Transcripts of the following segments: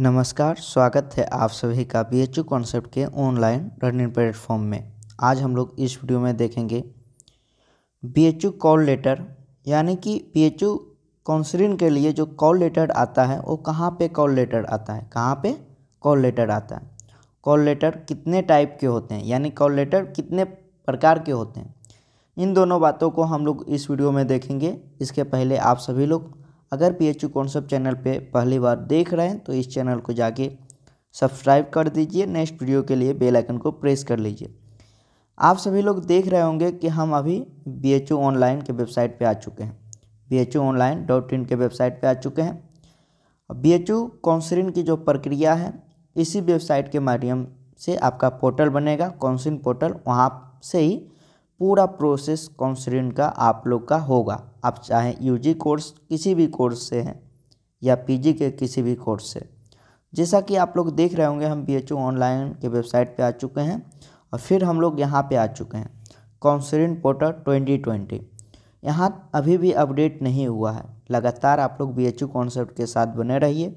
नमस्कार स्वागत है आप सभी का बी एच कॉन्सेप्ट के ऑनलाइन रनिंग प्लेटफॉर्म में आज हम लोग इस वीडियो में देखेंगे बी एच कॉल लेटर यानी कि बी एच काउंसिलिंग के लिए जो कॉल लेटर आता है वो कहाँ पे कॉल लेटर आता है कहाँ पे कॉल लेटर आता है कॉल लेटर कितने टाइप के होते हैं यानी कॉल लेटर कितने प्रकार के होते हैं इन दोनों बातों को हम लोग इस वीडियो में देखेंगे इसके पहले आप सभी लोग अगर पी एच चैनल पे पहली बार देख रहे हैं तो इस चैनल को जाके सब्सक्राइब कर दीजिए नेक्स्ट वीडियो के लिए बेल आइकन को प्रेस कर लीजिए आप सभी लोग देख रहे होंगे कि हम अभी बी एच ऑनलाइन के वेबसाइट पे आ चुके हैं B H online dot in के वेबसाइट पे आ चुके हैं बी एच काउंसलिंग की जो प्रक्रिया है इसी वेबसाइट के माध्यम से आपका पोर्टल बनेगा काउंसलिंग पोर्टल वहाँ से ही पूरा प्रोसेस काउंसलिंग का आप लोग का होगा आप चाहे यूजी कोर्स किसी भी कोर्स से हैं या पीजी के किसी भी कोर्स से जैसा कि आप लोग देख रहे होंगे हम बी एच ऑनलाइन के वेबसाइट पे आ चुके हैं और फिर हम लोग यहाँ पे आ चुके हैं काउंसलिंग पोर्टल ट्वेंटी ट्वेंटी यहाँ अभी भी अपडेट नहीं हुआ है लगातार आप लोग बी एच कॉन्सेप्ट के साथ बने रहिए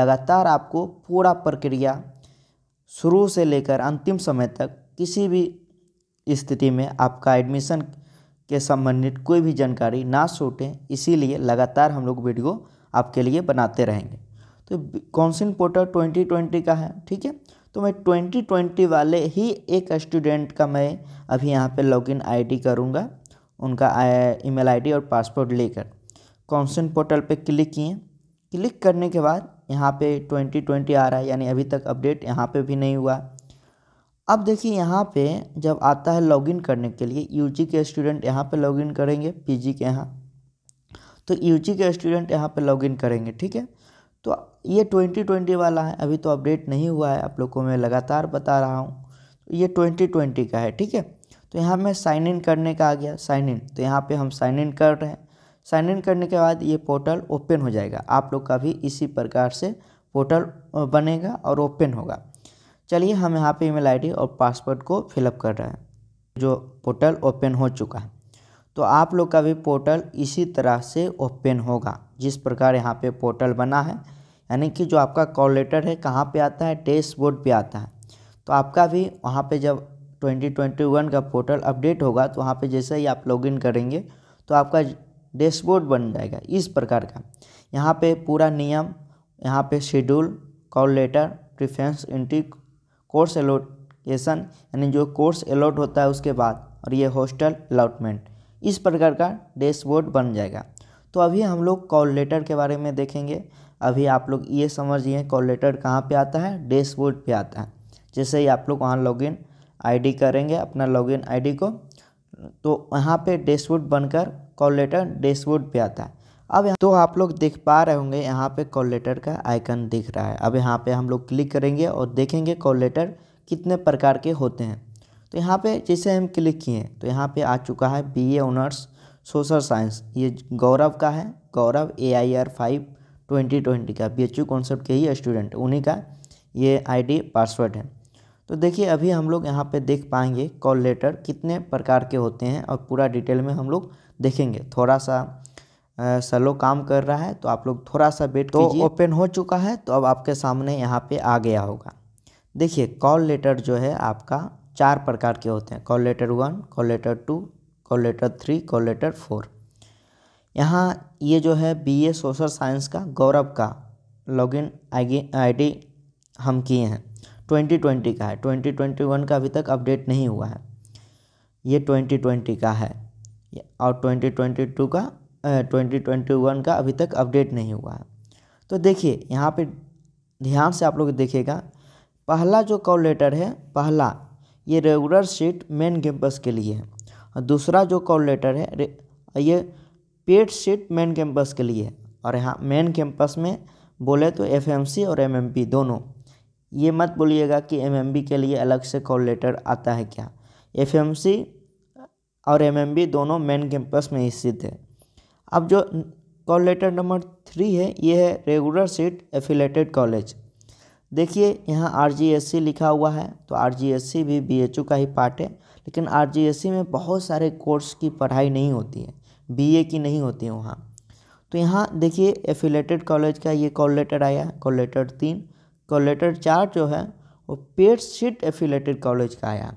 लगातार आपको पूरा प्रक्रिया शुरू से लेकर अंतिम समय तक किसी भी स्थिति में आपका एडमिशन के संबंधित कोई भी जानकारी ना छूटे इसीलिए लगातार हम लोग वीडियो आपके लिए बनाते रहेंगे तो काउंसिल पोर्टल ट्वेंटी ट्वेंटी का है ठीक है तो मैं ट्वेंटी ट्वेंटी वाले ही एक स्टूडेंट का मैं अभी यहाँ पे लॉगिन आईडी करूँगा उनका ईमेल आईडी और पासपोर्ट लेकर काउंसिल पोर्टल पे क्लिक किए क्लिक करने के बाद यहाँ पे ट्वेंटी ट्वेंटी आ रहा है यानी अभी तक अपडेट यहाँ पे भी नहीं हुआ अब देखिए यहाँ पे जब आता है लॉगिन करने के लिए यूजी के स्टूडेंट यहाँ पे लॉगिन करेंगे पीजी के यहाँ तो यूजी के स्टूडेंट यहाँ पे लॉगिन करेंगे ठीक है तो ये ट्वेंटी ट्वेंटी वाला है अभी तो अपडेट नहीं हुआ है आप लोग को मैं लगातार बता रहा हूँ तो ये ट्वेंटी ट्वेंटी का है ठीक है तो यहाँ में साइन इन करने का आ गया साइन इन तो यहाँ पे हम साइन इन कर रहे हैं साइन इन करने के बाद ये पोर्टल ओपन हो जाएगा आप लोग का भी इसी प्रकार से पोर्टल बनेगा और ओपन होगा चलिए हम यहाँ पे ईमेल आईडी और पासवर्ड को फिलअप कर रहे हैं जो पोर्टल ओपन हो चुका है तो आप लोग का भी पोर्टल इसी तरह से ओपन होगा जिस प्रकार यहाँ पे पोर्टल बना है यानी कि जो आपका कॉल लेटर है कहाँ पे आता है डैशबोर्ड पे आता है तो आपका भी वहाँ पे जब 2021 का पोर्टल अपडेट होगा तो वहाँ पे जैसे ही आप लॉगिन करेंगे तो आपका डैशबोर्ड बन जाएगा इस प्रकार का यहाँ पे पूरा नियम यहाँ पे schedule call letter preference entry course allocation यानी जो कोर्स अलॉट होता है उसके बाद और ये हॉस्टल अलाटमेंट इस प्रकार का डैशबोर्ड बन जाएगा तो अभी हम लोग कॉल लेटर के बारे में देखेंगे अभी आप लोग ये समझिए कॉल लेटर कहाँ पे आता है डैशबोर्ड पे आता है जैसे ही आप लोग वहाँ लॉगिन आईडी करेंगे अपना लॉगिन आईडी को तो वहाँ पे डैशबोर्ड बनकर कॉल लेटर डैशबोर्ड पे आता है अब तो आप लोग देख पा रहे होंगे यहाँ पे कॉल लेटर का आइकन दिख रहा है अब यहाँ पे हम लोग क्लिक करेंगे और देखेंगे कॉल लेटर कितने प्रकार के होते हैं तो यहाँ पे जैसे हम क्लिक किए तो यहाँ पे आ चुका है बीए ऑनर्स सोशल साइंस ये गौरव का है Gaurav A I R five twenty twenty का बी एच यू कॉन्सेप्ट के ही स्टूडेंट उन्हीं का ये डी पासवर्ड है तो देखिए अभी हम लोग यहाँ पे देख पाएंगे कॉल लेटर कितने प्रकार के होते हैं और पूरा डिटेल में हम लोग देखेंगे थोड़ा सा सलो काम कर रहा है तो आप लोग थोड़ा सा वेट तो ओपन हो चुका है तो अब आपके सामने यहाँ पे आ गया होगा देखिए कॉल लेटर जो है आपका चार प्रकार के होते हैं call letter one call letter two call letter three call letter four यहाँ ये जो है बीए सोशल साइंस का गौरव का लॉगिन आईडी हम किए हैं ट्वेंटी ट्वेंटी का है ट्वेंटी ट्वेंटी वन का अभी तक अपडेट नहीं हुआ है ये ट्वेंटी ट्वेंटी का है और ट्वेंटी ट्वेंटी टू का ट्वेंटी ट्वेंटी वन का अभी तक अपडेट नहीं हुआ है तो देखिए यहाँ पे ध्यान से आप लोग देखेगा पहला जो कॉल लेटर है पहला ये रेगुलर सीट मेन कैंपस के लिए है और दूसरा जो कॉल लेटर है ये पेड सीट मेन कैंपस के लिए है और यहाँ मेन कैंपस में बोले तो एफएमसी और एमएमपी दोनों ये मत बोलिएगा कि एमएमबी के लिए अलग से कॉल लेटर आता है क्या एफएमसी और एमएमबी दोनों मेन कैंपस में स्थित है अब जो कॉल लेटर नंबर थ्री है ये है रेगुलर सीट एफिलेटेड कॉलेज देखिए यहाँ आर लिखा हुआ है तो आर भी बी का ही पार्ट है लेकिन आर में बहुत सारे कोर्स की पढ़ाई नहीं होती है बी की नहीं होती है वहाँ तो यहाँ देखिए एफिलेटेड कॉलेज का ये कॉल लेटर आया कॉल लेटर तीन कॉल लेटर चार जो है वो पेड सीट एफिलेटेड कॉलेज का आया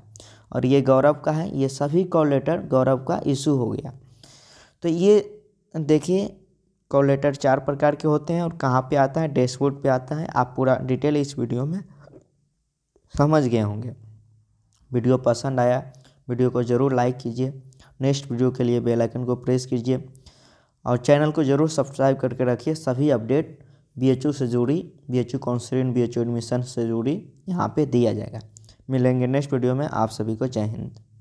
और ये गौरव का है ये सभी कॉल लेटर गौरव का इशू हो गया तो ये देखिए कॉल लेटर चार प्रकार के होते हैं और कहाँ पे आता है डैशबोर्ड पे आता है आप पूरा डिटेल इस वीडियो में समझ गए होंगे वीडियो पसंद आया वीडियो को ज़रूर लाइक कीजिए नेक्स्ट वीडियो के लिए बेल आइकन को प्रेस कीजिए और चैनल को ज़रूर सब्सक्राइब करके रखिए सभी अपडेट बी से जुड़ी B H counselling B admission से जुड़ी यहाँ पर दिया जाएगा मिलेंगे नेक्स्ट वीडियो में आप सभी को जय हिंद